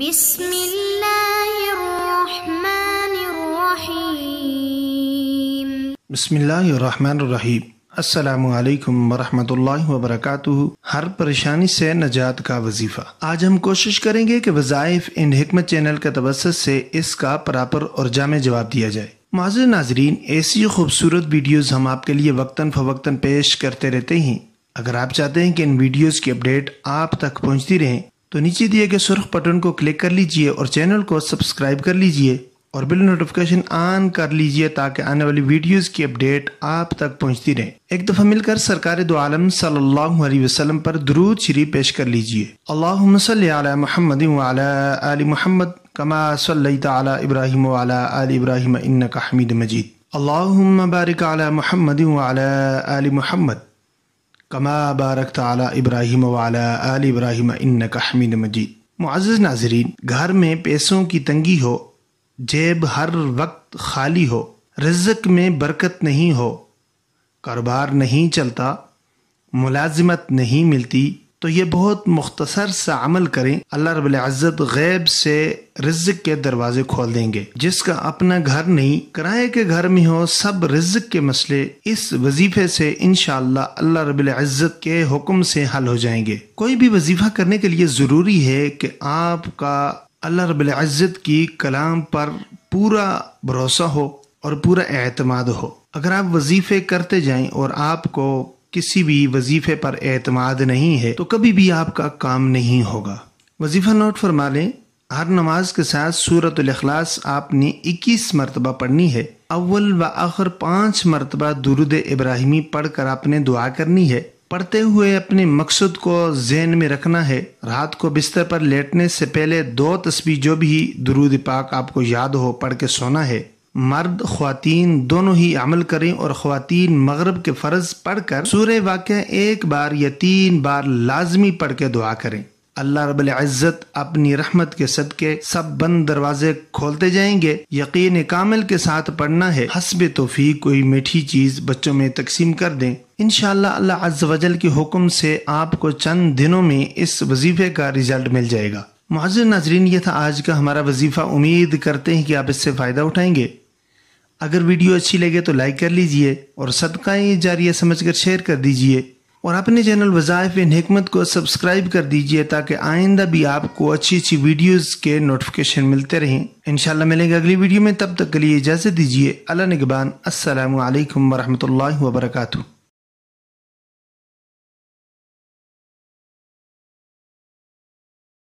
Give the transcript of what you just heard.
بسم الله الرحمن الرحيم بسم الله الرحمن الرحيم हर परेशानी से नजात का वजीफ़ा आज हम कोशिश करेंगे कि वज़ाइफ इन हमत चैनल के तबसत से इसका प्रॉपर और जाम जवाब दिया जाए माज नाजरीन ऐसी खूबसूरत वीडियोज़ हम आपके लिए वक्ता फ़वक्ता पेश करते रहते हैं अगर आप चाहते हैं कि इन वीडियोज़ की अपडेट आप तक पहुँचती रहें तो नीचे दिए गए सुर्ख बटन को क्लिक कर लीजिए और चैनल को सब्सक्राइब कर लीजिए और बिल नोटिफिकेशन ऑन कर लीजिए ताकि आने वाली वीडियोस की अपडेट आप तक पहुंचती रहे एक दफ़ा मिलकर सरकार दो आलम सल्लल्लाहु अलैहि वसल्लम पर दरूद शरीफ पेश कर लीजिए अल्लाह महमद आल महमद कमा सल्लल्लाहु ताला इब्राहिम वाला आल इब्राहिम इन्नका हमीद मजीद अल्लाहुम्म बारिक आला मुहम्मद वाला आल मुहम्मद कमा बारक ताली इब्राहिम वाला इब्राहिम इन मजीद मुआज़ नाजरीन घर में पैसों की तंगी हो जेब हर वक्त खाली हो रज़क में बरकत नहीं हो कारोबार नहीं चलता मुलाजमत नहीं मिलती तो ये बहुत मुख्तसर सा अमल करें अल्लाह रबुल्ज़त गैब से रिज्क के दरवाजे खोल देंगे जिसका अपना घर नहीं किराए के घर में हो सब रिज्क के मसले इस वजीफे से इन अल्लाह रबुल्ज़त के हुक्म से हल हो जाएंगे कोई भी वजीफा करने के लिए ज़रूरी है कि आपका अल्लाह रबुल्ज़त की कलाम पर पूरा भरोसा हो और पूरा एतमाद हो अगर आप वजीफे करते जाएं और आपको किसी भी वजीफे पर एतमाद नहीं है तो कभी भी आपका काम नहीं होगा वजीफा नोट फरमा लें हर नमाज के साथ सूरत अखलास आपने 21 मरतबा पढ़नी है अव्वल व आखिर पाँच मरतबा दुरुद इब्राहिमी पढ़कर आपने दुआ करनी है पढ़ते हुए अपने मकसद को जेन में रखना है रात को बिस्तर पर लेटने से पहले दो तस्वीर जो भी दुरूद पाक आपको याद हो पढ़ के सोना है मर्द खुवान दोनों ही अमल करें और खुवान मगरब के फ़र्ज़ पढ़ कर सूर्य वाक़ एक बार या तीन बार लाजमी पढ़ के दुआ करें अल्लाह रबुल्ज़त अपनी रहमत के सदके सब बंद दरवाजे खोलते जाएंगे यकीन कामिल के साथ पढ़ना है हसब तोफ़ी कोई मीठी चीज़ बच्चों में तकसीम कर दें इन अल्लाह अज्ज वजल के हुक्म से आपको चंद दिनों में इस वजीफ़े का रिजल्ट मिल जाएगा मुआजर नाजरीन ये था आज का हमारा वजीफ़ा उम्मीद करते हैं कि आप इससे फ़ायदा उठाएंगे अगर वीडियो अच्छी लगे तो लाइक कर लीजिए और सदकाएँ जारिया समझ कर शेयर कर दीजिए और अपने चैनल वज़ाइफ हमत को सब्सक्राइब कर दीजिए ताकि आइंदा भी आपको अच्छी अच्छी वीडियोस के नोटिफिकेशन मिलते रहें इन मिलेंगे अगली वीडियो में तब तक के लिए इजाज़त दीजिए अल्लाह नगबान असल वरहमल वर्का